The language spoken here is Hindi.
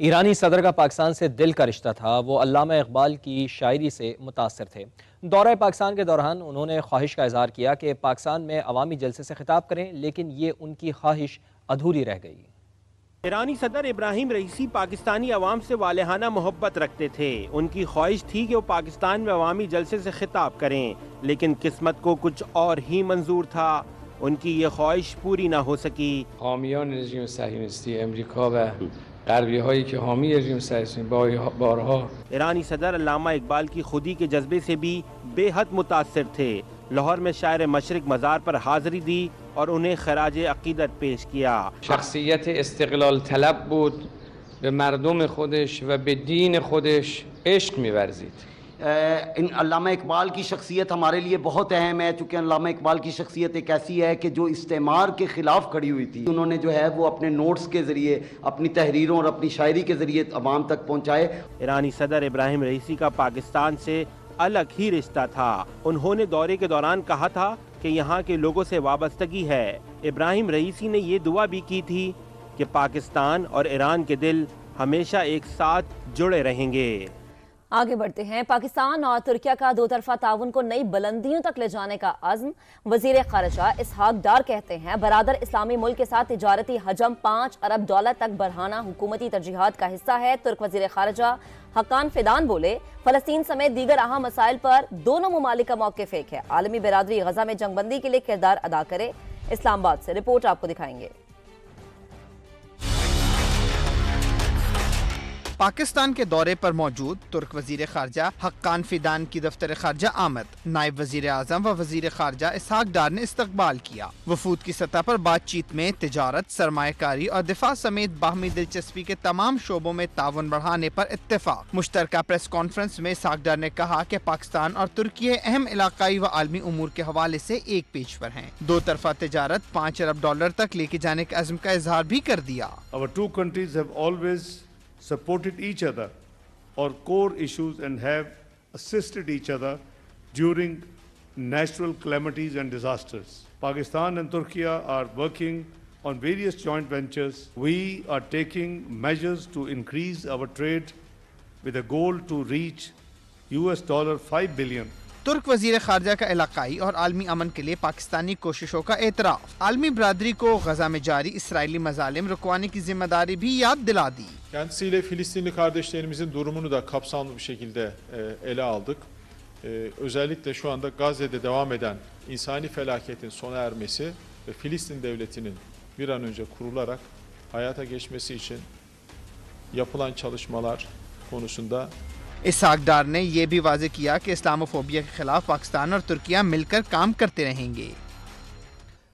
ईरानी सदर का पाकिस्तान से दिल का रिश्ता था वो अलामा इकबाल की शायरी से मुतासर थे दौरे पाकिस्तान के दौरान उन्होंने ख्वाहिश का इजहार किया कि पाकिस्तान में अवामी जलसे से खिताब करें लेकिन ये उनकी ख्वाहिश अधूरी रह गई ईरानी सदर इब्राहिम रईसी पाकिस्तानी अवाम से वालहाना मोहब्बत रखते थे उनकी ख्वाहिश थी कि वो पाकिस्तान में अवामी जलसे से खिताब करें लेकिन किस्मत को कुछ और ही मंजूर था उनकी ये ख्वाहिश पूरी ना हो सकी غربی هایی که حامی رژیم با بارها ایرانی صدر علامہ اقبال کی خودی کے جذبے سے بھی بے حد متاثر تھے لاہور میں شاعر مشرق مزار پر حاضری دی اور انہیں خراج عقیدت پیش کیا شخصیت استقلال طلب بود به مردم خودش و به دین خودش عشق می‌ورزید इन अलामा इकबाल की शख्सियत हमारे लिए बहुत अहम है चूँकि अलामा इकबाल की शख्सियत एक ऐसी है कि जो इस्तेमार के ख़िलाफ़ खड़ी हुई थी उन्होंने जो है वो अपने नोट्स के ज़रिए अपनी तहरीरों और अपनी शायरी के ज़रिए आवाम तक पहुँचाए ईरानी सदर इब्राहिम रईसी का पाकिस्तान से अलग ही रिश्ता था उन्होंने दौरे के दौरान कहा था कि यहाँ के लोगों से वाबस्तगी है इब्राहिम रईसी ने ये दुआ भी की थी कि पाकिस्तान और ईरान के दिल हमेशा एक साथ जुड़े रहेंगे आगे बढ़ते हैं पाकिस्तान और तुर्किया का दो तरफा ताउन को नई बुलंदियों तक ले जाने का आजम वजीर खारजा इसहाक डार कहते हैं बरदर इस्लामी मुल्क के साथ तजारती हजम पांच अरब डॉलर तक बढ़ाना हुकूमती तरजीहत का हिस्सा है तुर्क वजीर खारजा हकान फिदान बोले फलस्तीन समेत दीगर अहम मसाइल पर दोनों ममालिक का मौके फेंक है आलमी बरदरी गजा में जंगबंदी के लिए किरदार अदा करे इस्लामाबाद से रिपोर्ट आपको दिखाएंगे पाकिस्तान के दौरे पर मौजूद तुर्क वजीर खारजा हक्कान फिदान की दफ्तर खारजा आमद नायब वजीर आजम व वजीर खारजा इसहाक डार ने इस्तकबाल किया वफूद की सतह पर बातचीत में तजारत सरमाकारी और दिफा समेत बाहमी दिलचस्पी के तमाम शोबों में ताउन बढ़ाने पर इतफाक मुश्तर प्रेस कॉन्फ्रेंस में इसहाक डार ने कहा की पाकिस्तान और तुर्की अहम इलाकाई व आलमी उमूर के हवाले ऐसी एक पेज पर है दो तरफा तजारत पाँच अरब डॉलर तक लेके जाने के अजम का इजहार भी कर दिया supported each other on core issues and have assisted each other during natural calamities and disasters. Pakistan and Turkey are working on various joint ventures. We are taking measures to increase our trade with a goal to reach US dollar 5 billion तुर्क वजीर खारजा का इलाकाई और आलमी अमन के लिए पाकिस्तानी कोशिशों का एतराफ़ आलमी बरदरी को गजा में जारी इसराइली मजालिम रुकवाने की जिम्मेदारी भी याद दिला दी Kendisiyle Filistinli kardeşlerimizin durumunu da kapsamlı bir şekilde e, ele aldık. E, özellikle şu anda Gazze'de devam eden insani felaketin sona ermesi ve Filistin devletinin bir an önce kurularak hayata geçmesi için yapılan çalışmalar konusunda इसहाकदार ने यह भी वाजे किया कि इस्लामोफोबिया के खिलाफ पाकिस्तान और तुर्किया मिलकर काम करते रहेंगे